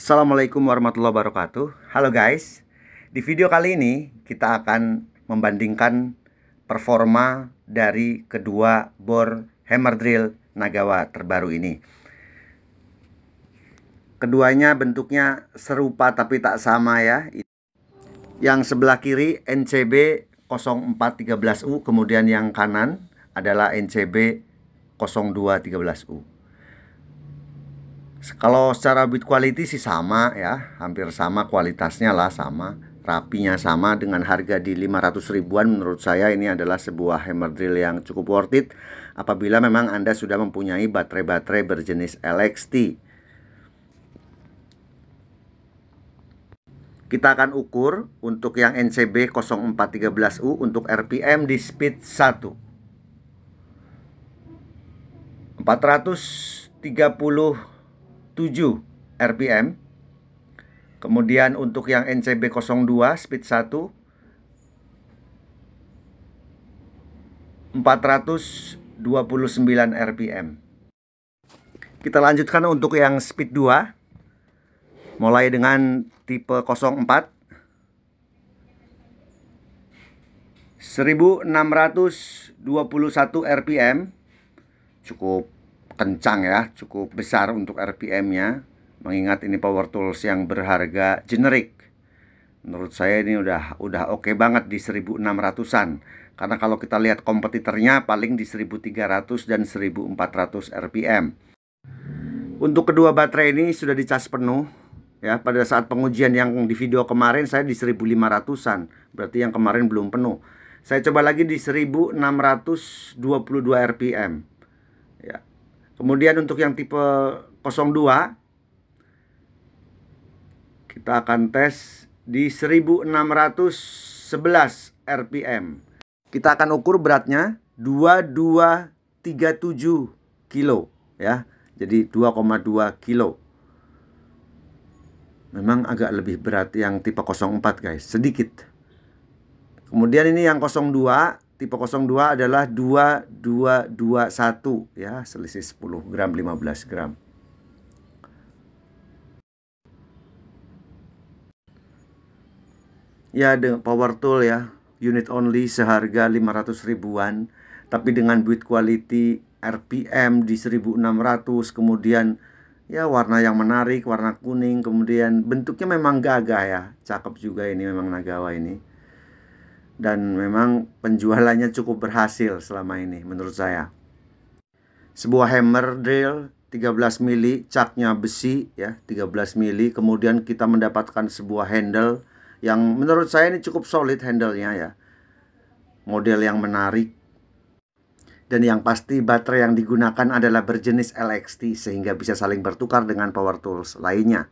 Assalamualaikum warahmatullahi wabarakatuh. Halo guys, di video kali ini kita akan membandingkan performa dari kedua bor hammer drill Nagawa terbaru ini. Keduanya bentuknya serupa tapi tak sama ya. Yang sebelah kiri NCB 0413U, kemudian yang kanan adalah NCB 0213U. Kalau secara bit quality sih sama ya, hampir sama kualitasnya lah sama, rapinya sama dengan harga di 500 ribuan menurut saya ini adalah sebuah hammer drill yang cukup worth it apabila memang Anda sudah mempunyai baterai-baterai berjenis LXT. Kita akan ukur untuk yang NCB 0413U untuk RPM di speed 1. 430 RPM. Kemudian untuk yang NCB02 speed 1 429 RPM. Kita lanjutkan untuk yang speed 2 mulai dengan tipe 04 1621 RPM cukup kencang ya, cukup besar untuk RPM-nya. Mengingat ini power tools yang berharga generik. Menurut saya ini udah udah oke okay banget di 1600-an. Karena kalau kita lihat kompetitornya paling di 1300 dan 1400 RPM. Untuk kedua baterai ini sudah dicas penuh ya pada saat pengujian yang di video kemarin saya di 1500-an berarti yang kemarin belum penuh saya coba lagi di 1622 rpm Kemudian untuk yang tipe 02 kita akan tes di 1611 RPM. Kita akan ukur beratnya 2237 kilo ya. Jadi 2,2 kilo. Memang agak lebih berat yang tipe 04 guys, sedikit. Kemudian ini yang 02 tipe 02 adalah 2221 ya, selisih 10 gram 15 gram. Ya, dengan power tool ya, unit only seharga 500 ribuan, tapi dengan build quality RPM di 1600, kemudian ya warna yang menarik, warna kuning, kemudian bentuknya memang gagah ya. Cakep juga ini memang Nagawa ini dan memang penjualannya cukup berhasil selama ini menurut saya. Sebuah hammer drill 13 mili, caknya besi ya, 13 mili. Kemudian kita mendapatkan sebuah handle yang menurut saya ini cukup solid handlenya ya. Model yang menarik. Dan yang pasti baterai yang digunakan adalah berjenis LXT sehingga bisa saling bertukar dengan power tools lainnya.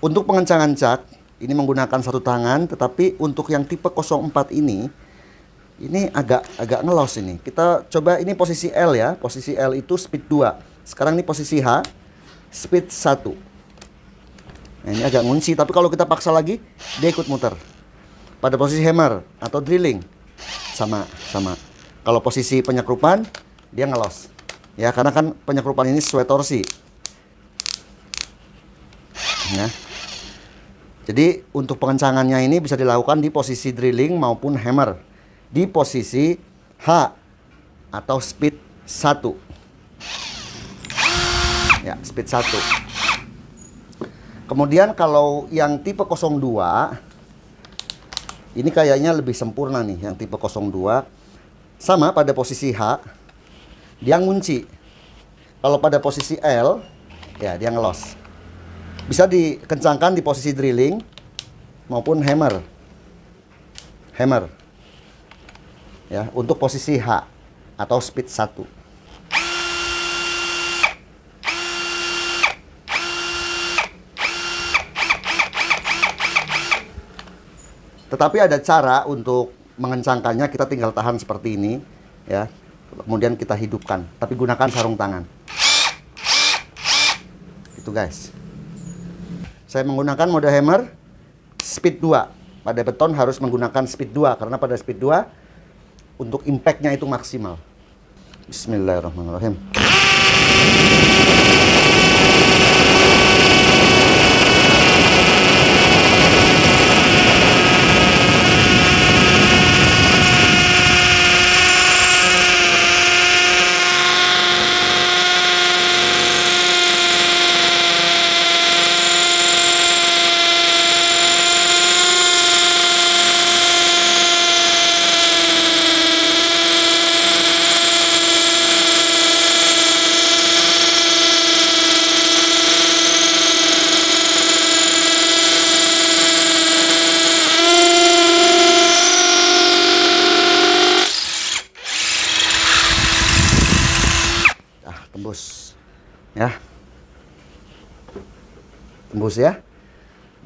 Untuk pengencangan cat ini menggunakan satu tangan tetapi untuk yang tipe 04 ini ini agak agak ngelos ini kita coba ini posisi L ya posisi L itu speed 2 sekarang ini posisi H speed 1 nah, ini agak ngunci tapi kalau kita paksa lagi dia ikut muter pada posisi hammer atau drilling sama sama kalau posisi penyekrupan dia ngelos ya karena kan penyekrupan ini sesuai torsi Jadi untuk pengencangannya ini bisa dilakukan di posisi drilling maupun hammer di posisi H atau speed 1. Ya, speed 1. Kemudian kalau yang tipe 02 ini kayaknya lebih sempurna nih yang tipe 02 sama pada posisi H dia ngunci. Kalau pada posisi L ya dia ngelos. Bisa dikencangkan di posisi drilling maupun hammer. Hammer. Ya, untuk posisi H atau speed 1. Tetapi ada cara untuk mengencangkannya, kita tinggal tahan seperti ini, ya. Kemudian kita hidupkan, tapi gunakan sarung tangan. Itu guys. Saya menggunakan mode hammer speed 2. Pada beton harus menggunakan speed 2 karena pada speed 2 untuk impactnya itu maksimal. Bismillahirrahmanirrahim. tembus ya.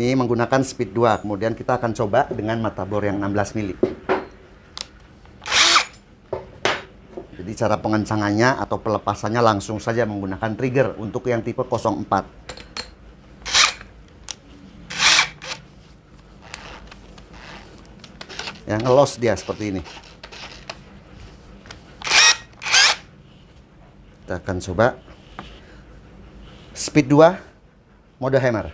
Ini menggunakan speed 2. Kemudian kita akan coba dengan mata bor yang 16 mili. Jadi cara pengencangannya atau pelepasannya langsung saja menggunakan trigger untuk yang tipe 04. yang ngelos dia seperti ini kita akan coba speed 2 mode hammer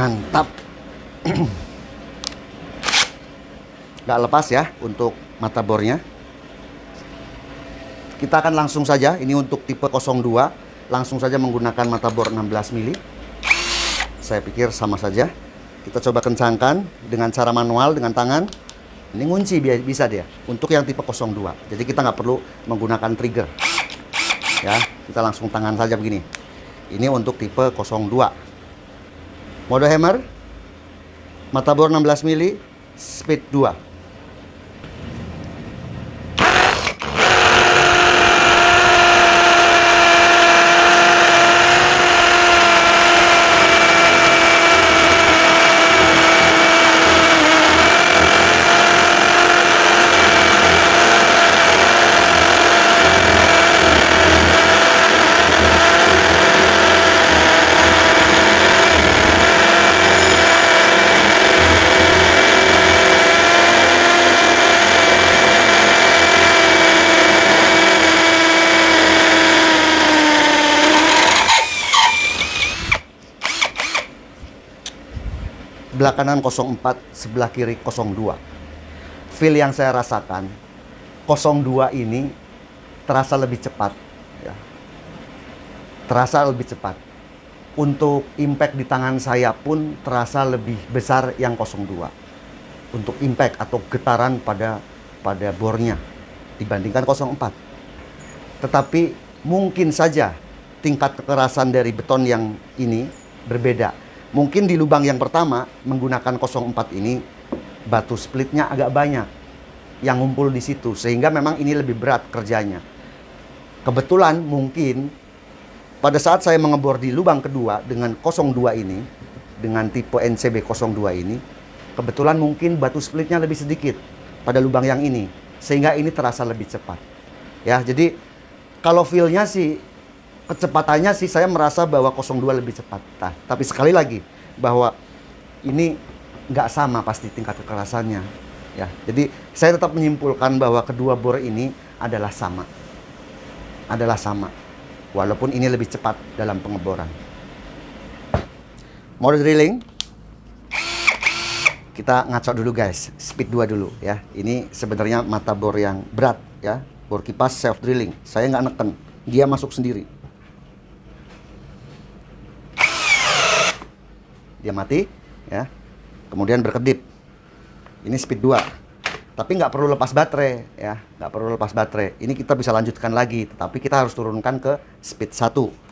mantap nggak lepas ya untuk mata bornya kita akan langsung saja ini untuk tipe 02 langsung saja menggunakan mata bor 16 mili saya pikir sama saja kita coba kencangkan dengan cara manual dengan tangan ini ngunci bisa dia untuk yang tipe 02 jadi kita nggak perlu menggunakan trigger ya kita langsung tangan saja begini ini untuk tipe 02 Mode hammer, mata bor 16 mili, speed 2. belah kanan 04, sebelah kiri 02. Feel yang saya rasakan 02 ini terasa lebih cepat ya. Terasa lebih cepat. Untuk impact di tangan saya pun terasa lebih besar yang 02. Untuk impact atau getaran pada pada bornya dibandingkan 04. Tetapi mungkin saja tingkat kekerasan dari beton yang ini berbeda Mungkin di lubang yang pertama menggunakan 04 ini batu splitnya agak banyak yang ngumpul di situ sehingga memang ini lebih berat kerjanya. Kebetulan mungkin pada saat saya mengebor di lubang kedua dengan 02 ini dengan tipe NCB 02 ini kebetulan mungkin batu splitnya lebih sedikit pada lubang yang ini sehingga ini terasa lebih cepat. Ya, jadi kalau feel-nya sih kecepatannya sih saya merasa bahwa 02 lebih cepat. Nah, tapi sekali lagi bahwa ini nggak sama pasti tingkat kekerasannya. Ya, jadi saya tetap menyimpulkan bahwa kedua bor ini adalah sama. Adalah sama. Walaupun ini lebih cepat dalam pengeboran. Mode drilling. Kita ngaco dulu guys, speed 2 dulu ya. Ini sebenarnya mata bor yang berat ya. Bor kipas self drilling. Saya nggak neken, dia masuk sendiri. dia mati ya kemudian berkedip ini speed 2 tapi nggak perlu lepas baterai ya nggak perlu lepas baterai ini kita bisa lanjutkan lagi tetapi kita harus turunkan ke speed 1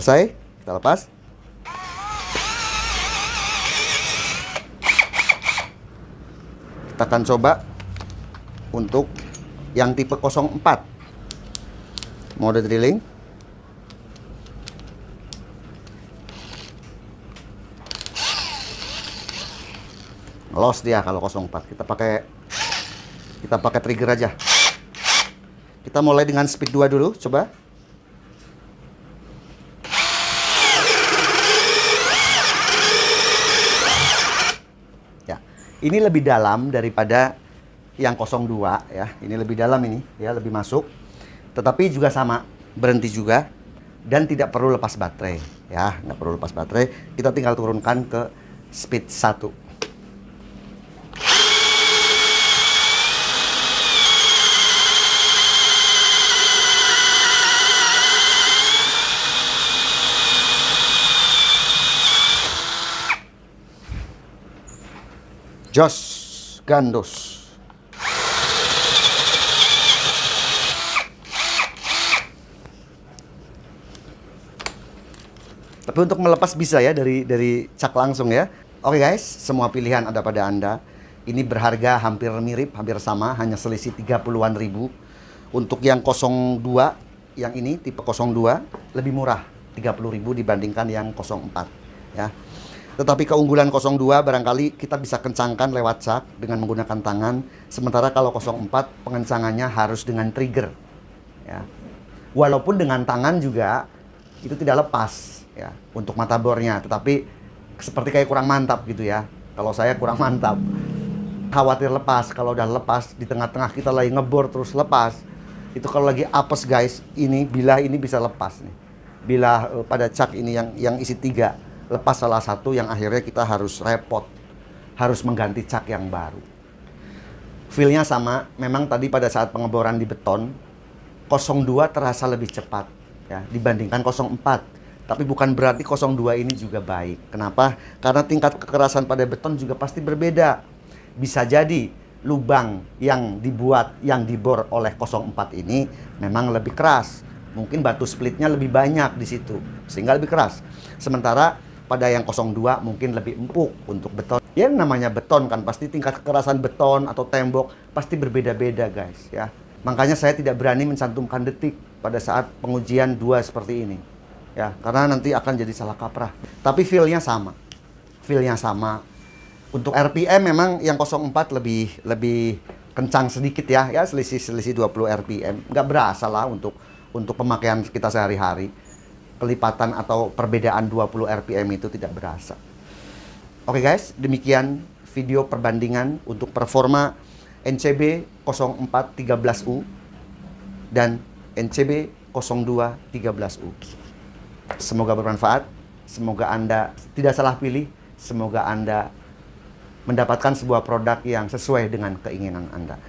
Selesai, kita lepas. Kita akan coba untuk yang tipe 04 mode drilling los dia kalau 04 kita pakai kita pakai trigger aja kita mulai dengan speed 2 dulu coba Ini lebih dalam daripada yang 02 ya. Ini lebih dalam ini ya, lebih masuk. Tetapi juga sama, berhenti juga dan tidak perlu lepas baterai ya, nggak perlu lepas baterai. Kita tinggal turunkan ke speed 1. jos gandos. Tapi untuk melepas bisa ya dari dari cak langsung ya. Oke okay guys, semua pilihan ada pada Anda. Ini berharga hampir mirip, hampir sama, hanya selisih 30-an ribu. Untuk yang 02, yang ini tipe 02 lebih murah, tiga puluh ribu dibandingkan yang 04 ya. Tetapi keunggulan 02 barangkali kita bisa kencangkan lewat cak dengan menggunakan tangan. Sementara kalau 04 pengencangannya harus dengan trigger. Ya. Walaupun dengan tangan juga itu tidak lepas ya untuk mata bornya, tetapi seperti kayak kurang mantap gitu ya. Kalau saya kurang mantap. Khawatir lepas, kalau udah lepas di tengah-tengah kita lagi ngebor terus lepas. Itu kalau lagi apes guys, ini bila ini bisa lepas nih. Bila eh, pada cak ini yang yang isi tiga lepas salah satu yang akhirnya kita harus repot, harus mengganti cak yang baru. Feelnya sama, memang tadi pada saat pengeboran di beton, 02 terasa lebih cepat ya dibandingkan 04. Tapi bukan berarti 02 ini juga baik. Kenapa? Karena tingkat kekerasan pada beton juga pasti berbeda. Bisa jadi lubang yang dibuat yang dibor oleh 04 ini memang lebih keras. Mungkin batu splitnya lebih banyak di situ sehingga lebih keras. Sementara pada yang 02 mungkin lebih empuk untuk beton. Ya namanya beton kan pasti tingkat kekerasan beton atau tembok pasti berbeda-beda guys ya. Makanya saya tidak berani mencantumkan detik pada saat pengujian dua seperti ini. Ya, karena nanti akan jadi salah kaprah. Tapi feel-nya sama. Feel-nya sama. Untuk RPM memang yang 04 lebih lebih kencang sedikit ya, ya selisih-selisih 20 RPM. Nggak berasa lah untuk untuk pemakaian kita sehari-hari kelipatan atau perbedaan 20 RPM itu tidak berasa. Oke guys, demikian video perbandingan untuk performa NCB 0413U dan NCB 0213U. Semoga bermanfaat, semoga Anda tidak salah pilih, semoga Anda mendapatkan sebuah produk yang sesuai dengan keinginan Anda.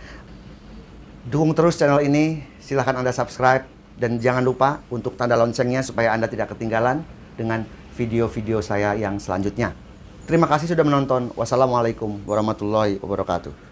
Dukung terus channel ini, silahkan Anda subscribe, dan jangan lupa untuk tanda loncengnya supaya Anda tidak ketinggalan dengan video-video saya yang selanjutnya. Terima kasih sudah menonton. Wassalamualaikum warahmatullahi wabarakatuh.